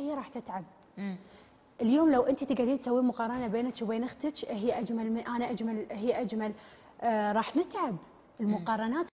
هي راح تتعب اليوم لو انت تقعدين تسوين مقارنه بينك وبين اختك هي اجمل من انا اجمل هي اجمل آه راح نتعب المقارنات